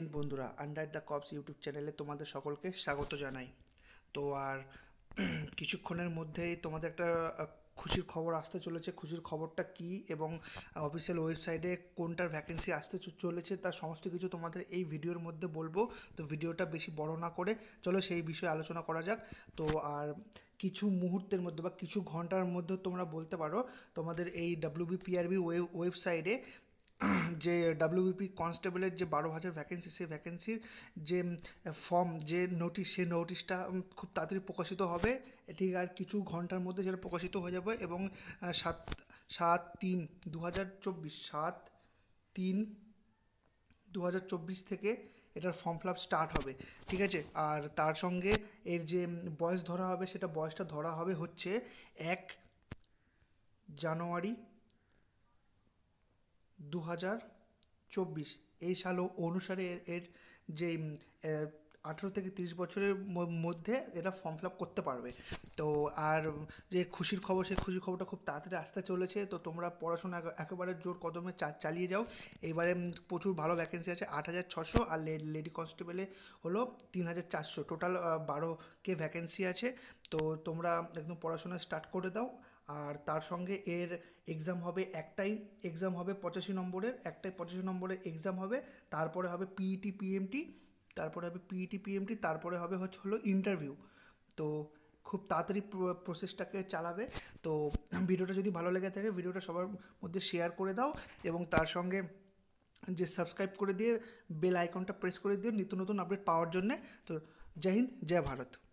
দিন বন্ধুরা under the corps YouTube চ্যানেলে তোমাদের সকলকে স্বাগত জানাই তো আর কিছুক্ষণের মধ্যেই তোমাদের একটা খুশির খবর আসতে চলেছে খুশির খবরটা কি এবং অফিসিয়াল ওয়েবসাইটে কোনটার ভ্যাকেন্সি আসতে চলেছে তার সমস্ত কিছু তোমাদের এই ভিডিওর মধ্যে বলবো তো ভিডিওটা বেশি বড় না করে চলো সেই বিষয়ে আলোচনা করা যাক তো আর কিছু মুহূর্তের মধ্যে বা কিছু ঘন্টার মধ্যে তোমরা বলতে পারো তোমাদের এই ডাব্লিউবিপিআরবির ওয়েবসাইটে যে ডাব্লিউবিপি কনস্টেবলের যে বারো হাজার ভ্যাকেন্সি সেই ভ্যাকেন্সির যে ফর্ম যে নোটিশ সেই নোটিশটা খুব তাড়াতাড়ি প্রকাশিত হবে এটি আর কিছু ঘন্টার মধ্যে সেটা প্রকাশিত হয়ে যাবে এবং সাত সাত তিন দু হাজার চব্বিশ সাত তিন দু হাজার চব্বিশ থেকে এটার ফর্ম ফিল আপ স্টার্ট হবে ঠিক আছে আর তার সঙ্গে এর যে বয়স ধরা হবে সেটা বয়সটা ধরা হবে হচ্ছে এক জানুয়ারি দু হাজার চব্বিশ এই সাল অনুসারে এর যে আঠেরো থেকে তিরিশ বছরের মধ্যে এরা ফর্ম ফিল আপ করতে পারবে তো আর যে খুশির খবর সেই খুশির খবরটা খুব তাড়াতাড়ি আসতে চলেছে তো তোমরা পড়াশোনা একেবারে জোর কদমে চালিয়ে যাও এইবারে প্রচুর ভালো ভ্যাকেন্সি আছে আট হাজার ছশো আর লেডি কনস্টেবলে হলো তিন হাজার চারশো টোটাল বারো কে ভ্যাকেন্সি আছে তো তোমরা একদম পড়াশোনা স্টার্ট করে দাও আর তার সঙ্গে এর এক্সাম হবে একটাই এক্সাম হবে পঁচাশি নম্বরের একটাই পঁচাশি নম্বরের এক্সাম হবে তারপরে হবে পিইটি পিএমটি e তারপরে হবে পিইটি পিএমটি e তারপরে হবে হচ্ছে হলো ইন্টারভিউ তো খুব তাড়াতাড়ি প্রসেসটাকে চালাবে তো ভিডিওটা যদি ভালো লেগে থাকে ভিডিওটা সবার মধ্যে শেয়ার করে দাও এবং তার সঙ্গে যে সাবস্ক্রাইব করে দিয়ে বেল আইকনটা প্রেস করে দিও নিত্য নতুন আপডেট পাওয়ার জন্যে তো জয় হিন্দ জয় ভারত